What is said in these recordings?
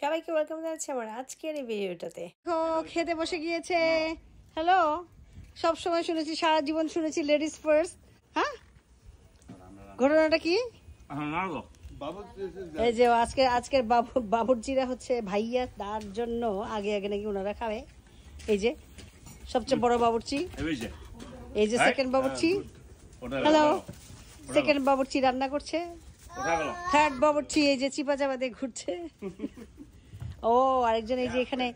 সবাইকে ওয়েলকাম জানাচ্ছি আমার আজকের এই ভিডিওটাতে ও খেতে বসে গিয়েছে হ্যালো সব সময় শুনেছি সারা জীবন শুনেছি লেডিস ফার্স্ট হ্যাঁ ঘটনাটা কি হ্যাঁ, এই যে আজকে আজকের বাবু বাবুর্জিরা হচ্ছে ভাইয়া তার জন্য আগে আগে নাকি ওনারা খাবে এই যে সবচেয়ে বড় বাবুর্চি এই যে সেকেন্ড হ্যাঁ, বাবুর্চি হ্যালো সেকেন্ড বাবুর্চি রান্না করছে থার্ড বাবুর্চি এই যে চিপা চাপা দিয়ে ঘুরছে ও আরেকজন এই যে এখানে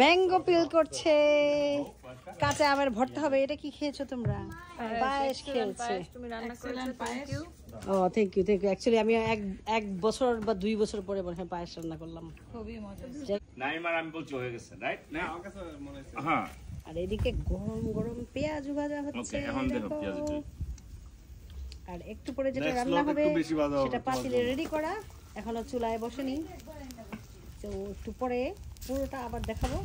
ম্যাঙ্গো পিল করছে কাঁচা আবার ভরতে হবে এটা কি খেয়েছো তোমরা এদিকে গরম গরম পেঁয়াজ ভাজা হচ্ছে আর একটু পরে যেটা রান্না হবে সেটা পাতিলে রেডি করা এখনো চুলায় বসেনি তো একটু পরে পুরোটা আবার দেখাবো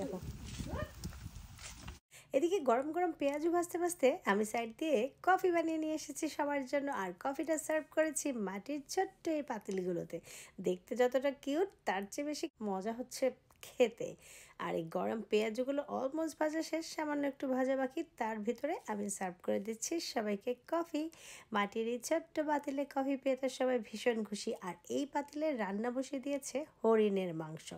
দেখো এদিকে গরম গরম পেঁয়াজু ভাজতে ভাজতে আমি সাইড দিয়ে কফি বানিয়ে নিয়ে এসেছি সবার জন্য আর কফিটা সার্ভ করেছি মাটির ছোট্ট এই পাতিলগুলোতে দেখতে যতটা কিউট তার চেয়ে বেশি মজা হচ্ছে খেতে আর এই গরম পেঁয়াজগুলো অলমোস্ট ভাজা শেষ সামান্য একটু ভাজা বাকি তার ভিতরে আমি সার্ভ করে দিচ্ছি সবাইকে কফি মাটির এই ছোট্ট পাতিলে কফি পেয়েতে সবাই ভীষণ খুশি আর এই পাতিলে রান্না বসিয়ে দিয়েছে হরিণের মাংস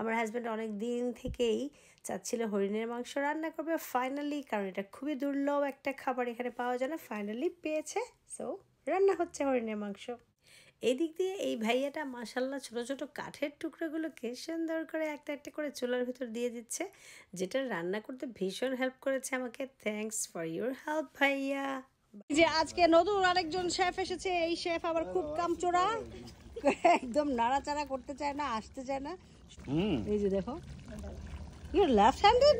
আমার হাজব্যান্ড অনেক দিন থেকেই চাচ্ছিল হরিণের মাংস রান্না করবে ফাইনালি কারণ এটা খুবই দুর্লভ একটা খাবার এখানে পাওয়া যায় না ফাইনালি পেয়েছে সো রান্না হচ্ছে হরিণের মাংস এদিক দিয়ে এই ভাইয়াটা মাসাল্লাহ ছোট ছোট কাঠের টুকরোগুলোকে সুন্দর করে একটা একটা করে চুলার ভিতর দিয়ে দিচ্ছে যেটা রান্না করতে ভীষণ হেল্প করেছে আমাকে থ্যাংকস ফর ইউর হেল্প ভাইয়া যে আজকে নতুন আরেকজন শেফ এসেছে এই শেফ আবার খুব চোরা একদম নাড়াচাড়া করতে চায় না আসতে চায় না এই যে দেখো you left handed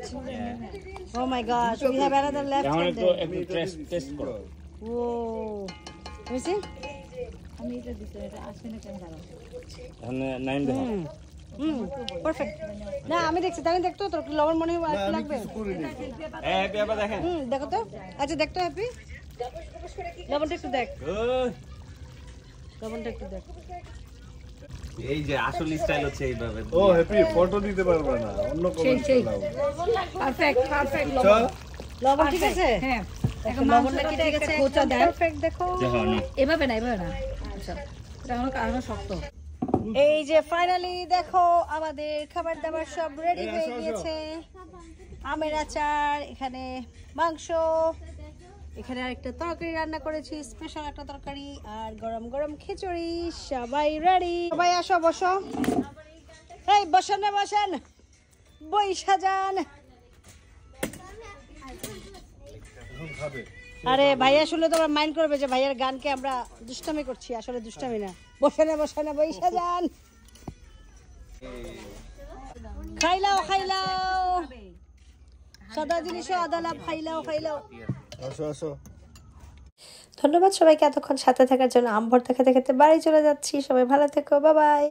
oh my god we have another left handed ও বুঝছেন আমি পারফেক্ট হ্যাঁ, না আমি দেখছি তাই দেখতো তোর লবণ মনে হয় লাগবে দেখো তো আচ্ছা দেখতো হ্যাপি লবণটা একটু দেখ লবণটা একটু দেখ এইভাবে ও ঠিক আছে হ্যাঁ দেখো এভাবে না এভাবে না এই যে ফাইনালি দেখো আমাদের খাবার দাবার সব রেডি হয়ে গিয়েছে আমের আচার এখানে মাংস এখানে আরেকটা তরকারি রান্না করেছি স্পেশাল একটা তরকারি আর গরম গরম খিচুড়ি সবাই রেডি সবাই আসো বসো এই বসেন না বসেন বই সাজান খাবে আরে ভাইয়া শুনলে তো আমার মাইন্ড করবে যে ভাইয়ার গানকে আমরা দুষ্টামি করছি আসলে দুষ্টামি না বসে না বসে না বৈশা যান খাইলাও খাইলাও সদা জিনিসও আদালাপ খাইলাও খাইলাও আসো আসো ধন্যবাদ সবাইকে এতক্ষণ সাথে থাকার জন্য আম ভর্তা খেতে খেতে বাড়ি চলে যাচ্ছি সবাই ভালো থেকো বাবাই